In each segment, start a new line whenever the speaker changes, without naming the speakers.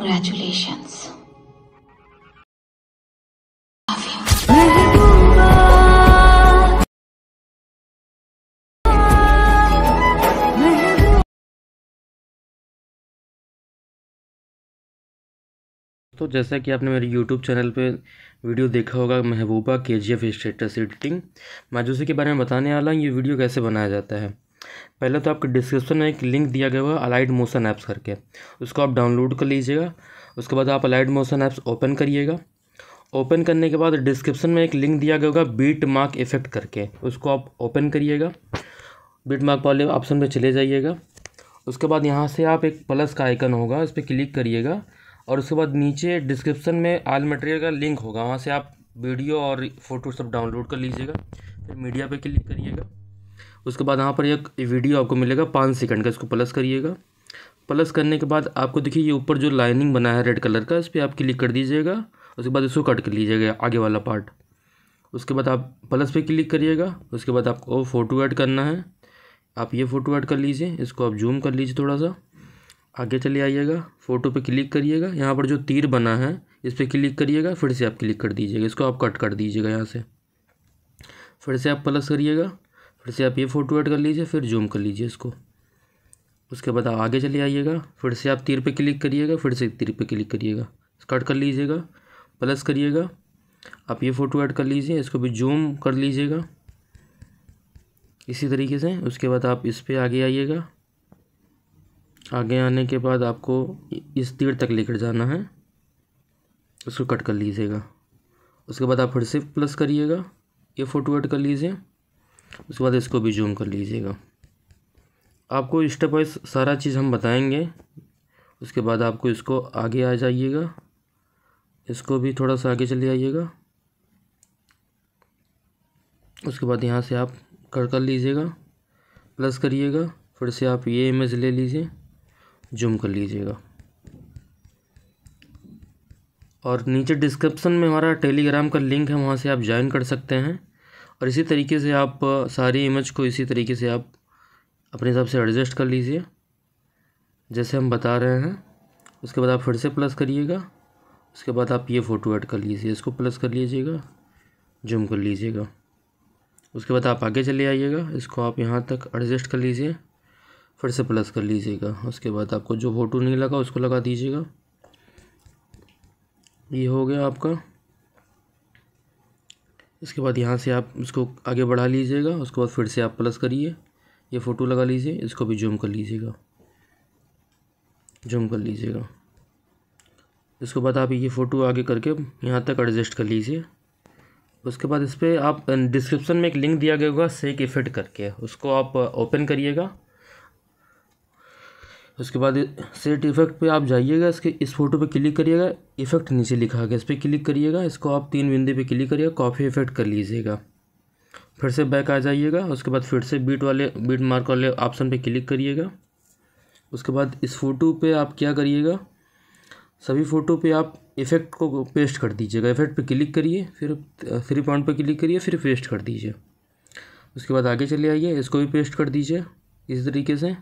Congratulations. तो जैसा कि आपने मेरे YouTube चैनल पे वीडियो देखा होगा महबूबा के जी एफ स्टेटस एडिटिंग मैं जो के बारे में बताने वाला हूँ ये वीडियो कैसे बनाया जाता है पहले तो आपके डिस्क्रिप्शन में एक लिंक दिया गया हुआ अलाइड मोशन ऐप्स करके उसको आप डाउनलोड कर लीजिएगा उसके बाद आप अलाइड मोशन ऐप्स ओपन करिएगा ओपन करने के बाद डिस्क्रिप्शन में एक लिंक दिया गया होगा बीट मार्क इफेक्ट करके उसको आप ओपन करिएगा बीट मार्क वाले ऑप्शन पर चले जाइएगा उसके बाद यहाँ से आप एक प्लस का आइकन होगा उस पर क्लिक करिएगा और उसके बाद नीचे डिस्क्रिप्शन में आल मटेरियल का लिंक होगा वहाँ से आप वीडियो और फोटो सब डाउनलोड कर लीजिएगा फिर मीडिया पे क्लिक करिएगा उसके बाद यहाँ पर एक वीडियो आपको मिलेगा पाँच सेकंड का इसको प्लस करिएगा प्लस करने के बाद आपको देखिए ये ऊपर जो लाइनिंग बना है रेड कलर का इस पर आप क्लिक कर दीजिएगा उसके बाद इसको कट कर लीजिएगा आगे वाला पार्ट उसके बाद आप प्लस पे क्लिक करिएगा उसके बाद आपको फ़ोटो ऐड करना है आप ये फ़ोटो ऐड कर लीजिए इसको आप जूम कर लीजिए थोड़ा सा आगे चले आइएगा फ़ोटो पे क्लिक करिएगा यहाँ पर जो तीर बना है इस पर क्लिक करिएगा फिर से आप क्लिक कर दीजिएगा इसको आप कट कर दीजिएगा यहाँ से फिर से आप प्लस करिएगा फिर से आप ये फ़ोटो ऐड कर लीजिए फिर जूम कर लीजिए इसको उसके बाद आगे चले आइएगा फिर से आप तीर पे क्लिक करिएगा फिर से तीर पे क्लिक करिएगा कट कर लीजिएगा प्लस करिएगा आप ये फ़ोटो ऐड कर लीजिए इसको भी जूम कर लीजिएगा इसी तरीके से उसके बाद आप इस पर आगे आइएगा आगे आने के बाद आपको इस तीर तक लेकर जाना है उसको कट कर लीजिएगा उसके बाद आप फिर से प्लस करिएगा ये फ़ोटो ऐड कर लीजिए उसके बाद इसको भी जूम कर लीजिएगा आपको स्टेप वाइज सारा चीज़ हम बताएंगे उसके बाद आपको इसको आगे आ जाइएगा इसको भी थोड़ा सा आगे चले आइएगा उसके बाद यहाँ से आप कर कर लीजिएगा प्लस करिएगा फिर से आप ये इमेज ले लीजिए जूम कर लीजिएगा और नीचे डिस्क्रिप्शन में हमारा टेलीग्राम का लिंक है वहाँ से आप ज्वाइन कर सकते हैं और इसी तरीके से आप सारी इमेज को इसी तरीके से आप अपने हिसाब से एडजस्ट कर लीजिए जैसे हम बता रहे हैं उसके बाद आप फिर से प्लस करिएगा उसके बाद आप ये फ़ोटो ऐड कर लीजिए इसको प्लस कर लीजिएगा जूम कर लीजिएगा उसके बाद आप आगे चले आइएगा इसको आप यहाँ तक एडजस्ट कर लीजिए फिर से प्लस कर लीजिएगा उसके बाद आपको जो फ़ोटो नहीं लगा उसको लगा दीजिएगा ये हो गया आपका इसके बाद यहाँ से आप इसको आगे बढ़ा लीजिएगा उसके बाद फिर से आप प्लस करिए ये फ़ोटो लगा लीजिए इसको भी जूम कर लीजिएगा जूम कर लीजिएगा इसके बाद आप ये फ़ोटो आगे करके यहाँ तक एडजस्ट कर लीजिए उसके बाद इस पर आप डिस्क्रिप्शन में एक लिंक दिया गया होगा सेक इफेक्ट करके उसको आप ओपन करिएगा उसके बाद सेट इफेक्ट पे आप जाइएगा इसके इस फोटो पे क्लिक करिएगा इफेक्ट नीचे लिखा गया इस पर क्लिक करिएगा इसको आप तीन बिंदी पे क्लिक करिएगा कॉपी इफेक्ट कर लीजिएगा फिर से बैक आ जाइएगा उसके बाद फिर से बीट वाले बीट मार्क वाले ऑप्शन पे क्लिक करिएगा उसके बाद इस फोटो पे आप क्या करिएगा सभी फ़ोटो पर आप इफेक्ट को पेस्ट कर दीजिएगा इफेक्ट पर क्लिक करिए फिर थ्री पॉइंट पर क्लिक करिए फिर पेस्ट कर दीजिए उसके बाद आगे चले आइए इसको भी पेस्ट कर दीजिए इस तरीके से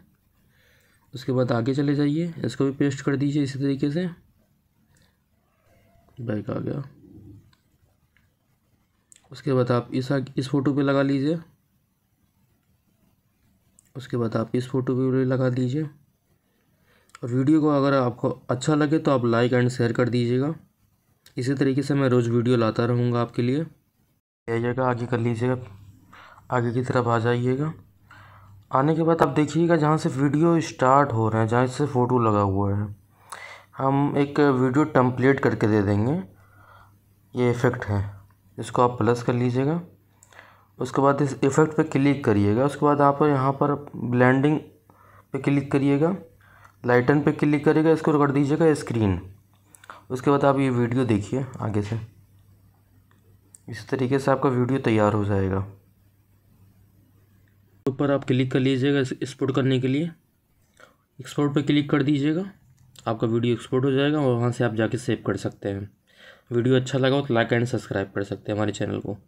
उसके बाद आगे चले जाइए इसको भी पेस्ट कर दीजिए इसी तरीके से बैक आ गया उसके बाद आप इस इस फ़ोटो पे लगा लीजिए उसके बाद आप इस फ़ोटो पे लगा दीजिए और वीडियो को अगर आपको अच्छा लगे तो आप लाइक एंड शेयर कर दीजिएगा इसी तरीके से मैं रोज़ वीडियो लाता रहूँगा आपके लिए आइएगा आगे कर लीजिएगा आगे की तरफ आ जाइएगा आने के बाद आप देखिएगा जहाँ से वीडियो स्टार्ट हो रहे हैं जहाँ से फ़ोटो लगा हुआ है हम एक वीडियो टम्पलेट करके दे देंगे ये इफ़ेक्ट है इसको आप प्लस कर लीजिएगा उसके बाद इस इफ़ेक्ट पे क्लिक करिएगा उसके बाद आप यहाँ पर ब्लेंडिंग पे क्लिक करिएगा लाइटन पे क्लिक करिएगा इसको रख दीजिएगा स्क्रीन उसके बाद आप ये वीडियो देखिए आगे से इस तरीके से आपका वीडियो तैयार हो जाएगा ऊपर आप क्लिक कर लीजिएगा एक्सपोर्ट करने के लिए एक्सपोर्ट पर क्लिक कर दीजिएगा आपका वीडियो एक्सपोर्ट हो जाएगा और वहाँ से आप जाके सेव कर सकते हैं वीडियो अच्छा लगा हो तो लाइक एंड सब्सक्राइब कर सकते हैं हमारे चैनल को